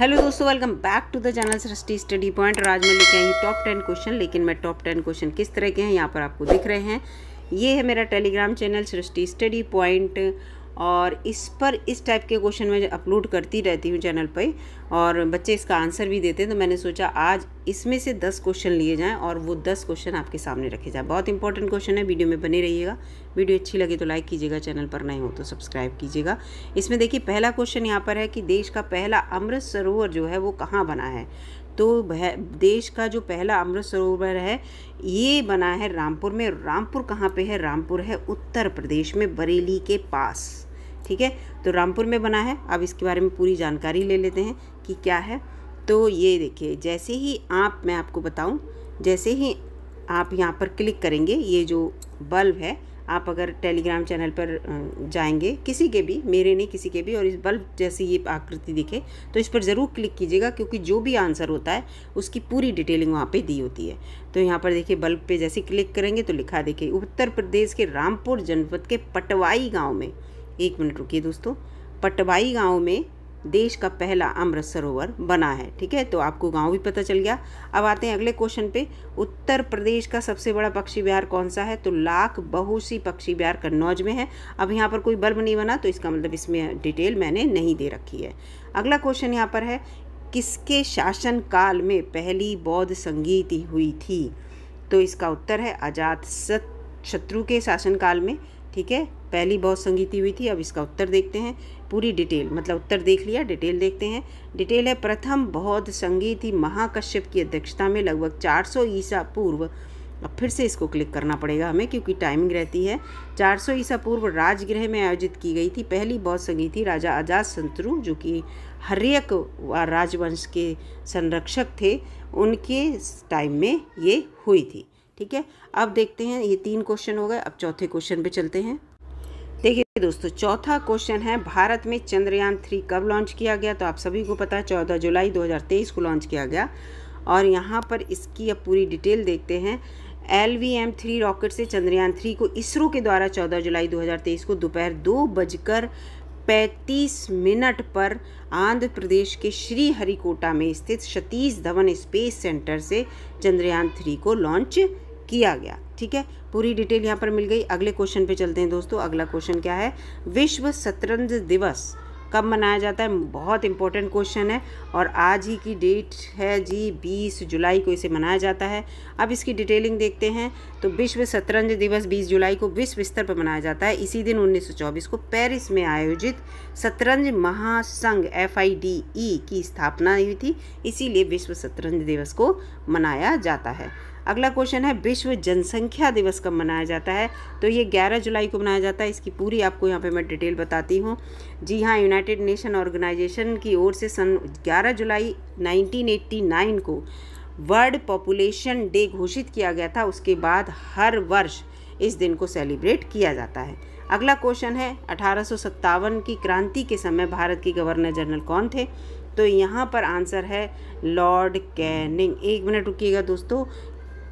hello दोस्तों welcome back to the channel Srishti study point और आज मैं लेके आई टॉप टेन क्वेश्चन लेकिन मैं टॉप टेन क्वेश्चन किस तरह के हैं यहाँ पर आपको दिख रहे हैं ये है मेरा Telegram channel Srishti study point और इस पर इस टाइप के क्वेश्चन मैं अपलोड करती रहती हूँ चैनल पर और बच्चे इसका आंसर भी देते हैं तो मैंने सोचा आज इसमें से दस क्वेश्चन लिए जाएँ और वो दस क्वेश्चन आपके सामने रखे जाएं बहुत इंपॉर्टेंट क्वेश्चन है वीडियो में बने रहिएगा वीडियो अच्छी लगे तो लाइक कीजिएगा चैनल पर नए हो तो सब्सक्राइब कीजिएगा इसमें देखिए पहला क्वेश्चन यहाँ पर है कि देश का पहला अमृत सरोवर जो है वो कहाँ बना है तो देश का जो पहला अमृत सरोवर है ये बना है रामपुर में रामपुर कहाँ पे है रामपुर है उत्तर प्रदेश में बरेली के पास ठीक है तो रामपुर में बना है अब इसके बारे में पूरी जानकारी ले लेते हैं कि क्या है तो ये देखिए जैसे ही आप मैं आपको बताऊं जैसे ही आप यहाँ पर क्लिक करेंगे ये जो बल्ब है आप अगर टेलीग्राम चैनल पर जाएंगे किसी के भी मेरे नहीं किसी के भी और इस बल्ब जैसी ये आकृति दिखे तो इस पर ज़रूर क्लिक कीजिएगा क्योंकि जो भी आंसर होता है उसकी पूरी डिटेलिंग वहाँ पे दी होती है तो यहाँ पर देखिए बल्ब पे जैसे क्लिक करेंगे तो लिखा देखिए उत्तर प्रदेश के रामपुर जनपद के पटवाई गाँव में एक मिनट रुकिए दोस्तों पटवाई गांव में देश का पहला अमृत सरोवर बना है ठीक है तो आपको गांव भी पता चल गया अब आते हैं अगले क्वेश्चन पे उत्तर प्रदेश का सबसे बड़ा पक्षी विहार कौन सा है तो लाख बहुसी पक्षी विहार कन्नौज में है अब यहाँ पर कोई बल्ब नहीं बना तो इसका मतलब इसमें डिटेल मैंने नहीं दे रखी है अगला क्वेश्चन यहाँ पर है किसके शासन काल में पहली बौद्ध संगीत हुई थी तो इसका उत्तर है आजाद शत्रु के शासनकाल में ठीक है पहली बहुत संगीति हुई थी अब इसका उत्तर देखते हैं पूरी डिटेल मतलब उत्तर देख लिया डिटेल देखते हैं डिटेल है प्रथम बौद्ध संगीति महाकश्यप की अध्यक्षता में लगभग 400 ईसा पूर्व अब फिर से इसको क्लिक करना पड़ेगा हमें क्योंकि टाइमिंग रहती है 400 ईसा पूर्व राजगृह में आयोजित की गई थी पहली बौद्ध संगीति राजा आजाद संतरू जो कि हर्यक राजवंश के संरक्षक थे उनके टाइम में ये हुई थी ठीक है अब देखते हैं ये तीन क्वेश्चन हो गए अब चौथे क्वेश्चन पे चलते हैं दोस्तों चौथा क्वेश्चन है भारत में चंद्रयान थ्री कब लॉन्च किया गया तो आप सभी को पता है चौदह जुलाई 2023 को लॉन्च किया गया और यहाँ पर इसकी अब पूरी डिटेल देखते हैं L V M three rocket से चंद्रयान थ्री को इसरो के द्वारा 14 जुलाई 2023 को दोपहर दो बजकर पैंतीस मिनट पर आंध्र प्रदेश के श्रीहरिकोटा में स्थित सतीश धवन स्पेस सेंटर से चंद्रयान थ्री को लॉन्च किया गया ठीक है पूरी डिटेल यहाँ पर मिल गई अगले क्वेश्चन पे चलते हैं दोस्तों अगला क्वेश्चन क्या है विश्व शतरंज दिवस कब मनाया जाता है बहुत इंपॉर्टेंट क्वेश्चन है और आज ही की डेट है जी 20 जुलाई को इसे मनाया जाता है अब इसकी डिटेलिंग देखते हैं तो विश्व शतरंज दिवस 20 जुलाई को विश्व स्तर पर मनाया जाता है इसी दिन 1924 को पेरिस में आयोजित शतरंज महासंघ एफ की स्थापना हुई थी इसीलिए विश्व शतरंज दिवस को मनाया जाता है अगला क्वेश्चन है विश्व जनसंख्या दिवस कब मनाया जाता है तो ये 11 जुलाई को मनाया जाता है इसकी पूरी आपको यहाँ पे मैं डिटेल बताती हूँ जी हाँ यूनाइटेड नेशन ऑर्गेनाइजेशन की ओर से सन 11 जुलाई 1989 को वर्ल्ड पॉपुलेशन डे घोषित किया गया था उसके बाद हर वर्ष इस दिन को सेलिब्रेट किया जाता है अगला क्वेश्चन है अठारह की क्रांति के समय भारत के गवर्नर जनरल कौन थे तो यहाँ पर आंसर है लॉर्ड कैनिंग एक मिनट रुकिएगा दोस्तों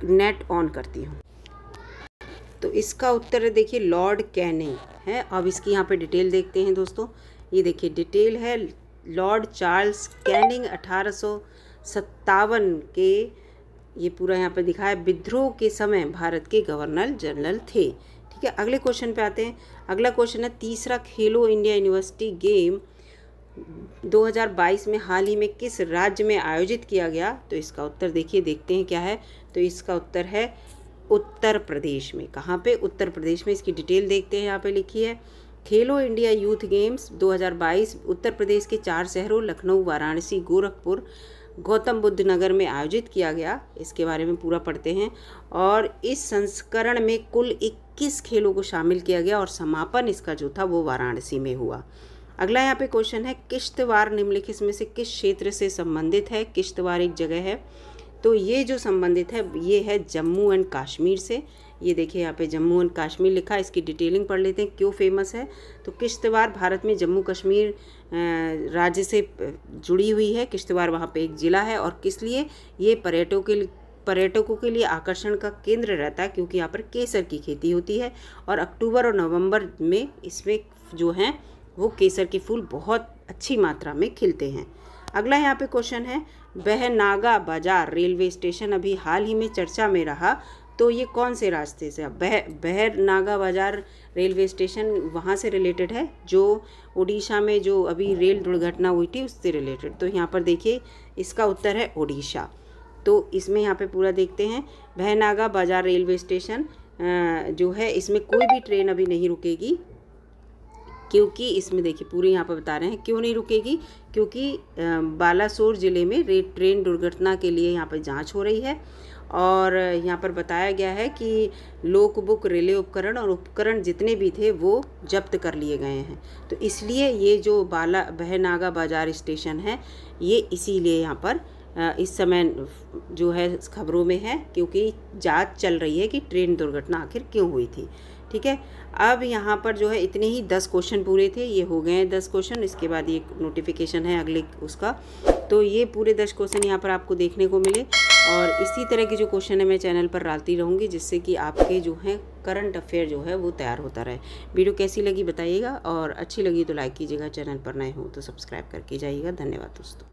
नेट ऑन करती हूँ तो इसका उत्तर है देखिए लॉर्ड कैनिंग है अब इसकी यहाँ पे डिटेल देखते हैं दोस्तों ये देखिए डिटेल है लॉर्ड चार्ल्स कैनिंग अठारह के ये पूरा यहाँ पे दिखा है विद्रोह के समय भारत के गवर्नर जनरल थे ठीक है अगले क्वेश्चन पे आते हैं अगला क्वेश्चन है तीसरा खेलो इंडिया यूनिवर्सिटी गेम 2022 में हाल ही में किस राज्य में आयोजित किया गया तो इसका उत्तर देखिए देखते हैं क्या है तो इसका उत्तर है उत्तर प्रदेश में कहाँ पे उत्तर प्रदेश में इसकी डिटेल देखते हैं यहाँ पे लिखी है Khelo India youth games 2022 Uttar Pradesh के चार शहरों लखनऊ वाराणसी गोरखपुर गौतम बुद्ध नगर में आयोजित किया गया इसके बारे में पूरा पढ़ते हैं और इस संस्करण में कुल 21 खेलों को शामिल किया गया और समापन इसका जो था वो वाराणसी में हुआ अगला यहाँ पे क्वेश्चन है किश्तवार निम्नलिखित में से किस क्षेत्र से संबंधित है किश्तवार एक जगह है तो ये जो संबंधित है ये है जम्मू एंड कश्मीर से ये देखिए यहाँ पे जम्मू एंड कश्मीर लिखा है इसकी डिटेलिंग पढ़ लेते हैं क्यों फेमस है तो किश्तवाड़ भारत में जम्मू कश्मीर राज्य से जुड़ी हुई है किश्तवाड़ वहाँ पे एक ज़िला है और किस लिए ये पर्यटकों के पर्यटकों के लिए आकर्षण का केंद्र रहता है क्योंकि यहाँ पर केसर की खेती होती है और अक्टूबर और नवम्बर में इसमें जो हैं वो केसर के फूल बहुत अच्छी मात्रा में खिलते हैं अगला यहाँ पे क्वेश्चन है बहनागा बाजार रेलवे स्टेशन अभी हाल ही में चर्चा में रहा तो ये कौन से रास्ते से बह बहर नागा बाजार रेलवे स्टेशन वहाँ से रिलेटेड है जो ओडिशा में जो अभी रेल दुर्घटना हुई थी उससे रिलेटेड तो यहाँ पर देखिए इसका उत्तर है ओडिशा तो इसमें यहाँ पे पूरा देखते हैं बहनागा बाजार रेलवे स्टेशन जो है इसमें कोई भी ट्रेन अभी नहीं रुकेगी क्योंकि इसमें देखिए पूरे यहाँ पर बता रहे हैं क्यों नहीं रुकेगी क्योंकि बालासोर ज़िले में रेड ट्रेन दुर्घटना के लिए यहाँ पर जांच हो रही है और यहाँ पर बताया गया है कि लोक बुक रेले उपकरण और उपकरण जितने भी थे वो जब्त कर लिए गए हैं तो इसलिए ये जो बाला बहनागा बाजार स्टेशन है ये इसीलिए यहाँ पर इस समय जो है खबरों में है क्योंकि जांच चल रही है कि ट्रेन दुर्घटना आखिर क्यों हुई थी ठीक है अब यहाँ पर जो है इतने ही दस क्वेश्चन पूरे थे ये हो गए हैं दस क्वेश्चन इसके बाद ये नोटिफिकेशन है अगले उसका तो ये पूरे दस क्वेश्चन यहाँ पर आपको देखने को मिले और इसी तरह के जो क्वेश्चन है मैं चैनल पर डालती रहूँगी जिससे कि आपके जो हैं करंट अफेयर जो है वो तैयार होता रहे वीडियो कैसी लगी बताइएगा और अच्छी लगी तो लाइक कीजिएगा चैनल पर नए हो तो सब्सक्राइब करके जाइएगा धन्यवाद दोस्तों